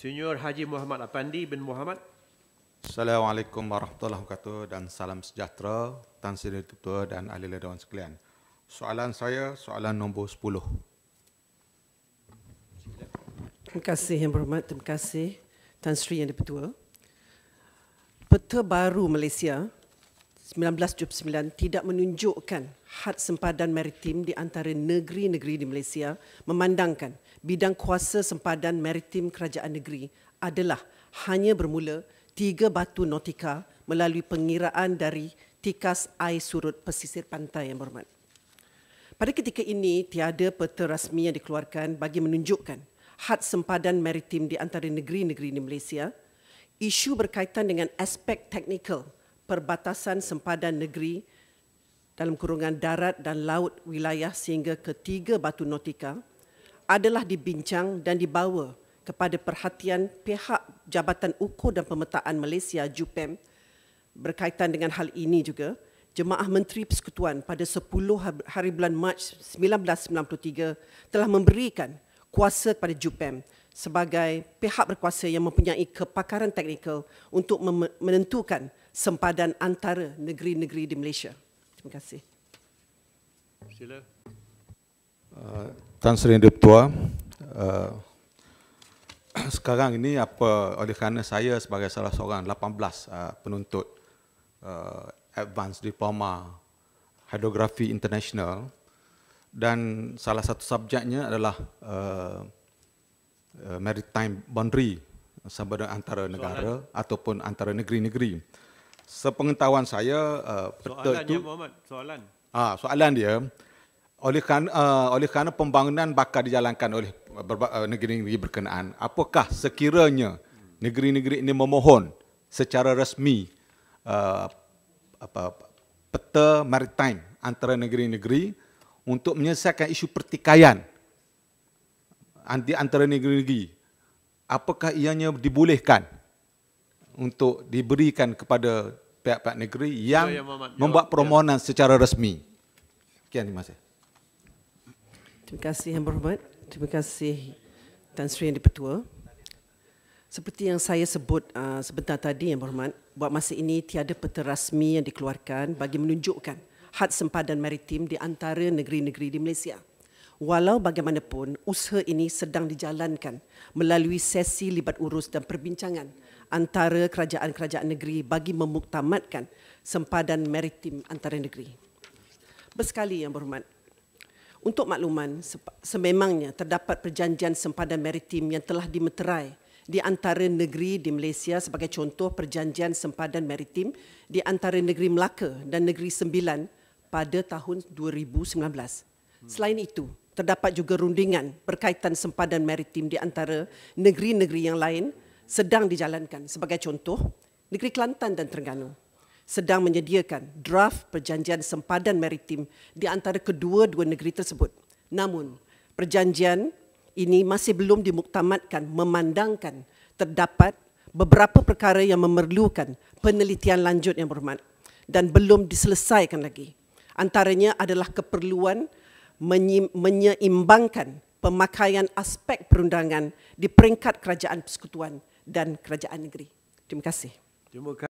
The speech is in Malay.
Senior Haji Muhammad Apandi bin Muhammad. Assalamualaikum warahmatullahi wabarakatuh dan salam sejahtera Tan Sri Tutua dan Ahli Lidawan sekalian. Soalan saya, soalan nombor 10. Terima kasih Yang Berhormat, terima kasih Tan Sri Yang Dipertua. Peta baru Malaysia 1979 tidak menunjukkan had sempadan maritim di antara negeri-negeri di Malaysia memandangkan bidang kuasa sempadan maritim kerajaan negeri adalah hanya bermula tiga batu notika melalui pengiraan dari tikas air surut pesisir pantai yang berhormat. Pada ketika ini, tiada peta rasmi yang dikeluarkan bagi menunjukkan had sempadan maritim di antara negeri-negeri di Malaysia. Isu berkaitan dengan aspek teknikal perbatasan sempadan negeri dalam kurungan darat dan laut wilayah sehingga ketiga batu notika adalah dibincang dan dibawa kepada perhatian pihak Jabatan Ukur dan Pemetaan Malaysia JUPEM berkaitan dengan hal ini juga Jemaah Menteri Persekutuan pada 10 hari bulan Mac 1993 telah memberikan kuasa kepada JUPEM sebagai pihak berkuasa yang mempunyai kepakaran teknikal untuk menentukan sempadan antara negeri-negeri di Malaysia. Terima kasih. Sila. Uh, Tan Sri Deputua, uh, sekarang ini apa oleh kerana saya sebagai salah seorang 18 uh, penuntut uh, advanced diploma Hydrography international dan salah satu subjeknya adalah uh, uh, maritime boundary sama ada antara negara ataupun antara negeri-negeri. Sepengetahuan saya uh, peta itu Muhammad, soalan. Ah, soalan dia oleh kerana uh, oleh kerana pembangunan bakal dijalankan oleh uh, negeri-negeri uh, berkenaan, apakah sekiranya negeri-negeri ini memohon secara rasmi uh, apa peta maritime antara negeri-negeri untuk menyelesaikan isu pertikaian di antara negeri-negeri apakah ianya dibolehkan untuk diberikan kepada pihak-pihak negeri ya, yang ya, ya, ya, membuat ya. permohonan ya. secara resmi. Sekian terima kasih. Terima kasih Yang Berhormat. Terima kasih Tan Sri Yang Dipertua. Seperti yang saya sebut uh, sebentar tadi Yang Berhormat, buat masa ini tiada peta rasmi yang dikeluarkan bagi menunjukkan had sempadan maritim di antara negeri-negeri di Malaysia. Walau bagaimanapun, usaha ini sedang dijalankan melalui sesi libat urus dan perbincangan antara kerajaan-kerajaan negeri bagi memuktamadkan sempadan maritim antara negeri. Bersekali yang berhormat, untuk makluman, sememangnya terdapat perjanjian sempadan maritim yang telah dimeterai di antara negeri di Malaysia sebagai contoh perjanjian sempadan maritim di antara negeri Melaka dan negeri Sembilan pada tahun 2019. Selain itu, terdapat juga rundingan berkaitan sempadan maritim di antara negeri-negeri yang lain sedang dijalankan. Sebagai contoh, negeri Kelantan dan Terengganu sedang menyediakan draft perjanjian sempadan maritim di antara kedua-dua negeri tersebut. Namun, perjanjian ini masih belum dimuktamadkan memandangkan terdapat beberapa perkara yang memerlukan penelitian lanjut yang berhormat dan belum diselesaikan lagi. Antaranya adalah keperluan menyeimbangkan pemakaian aspek perundangan di peringkat kerajaan persekutuan dan kerajaan negeri. Terima kasih. Terima kasih.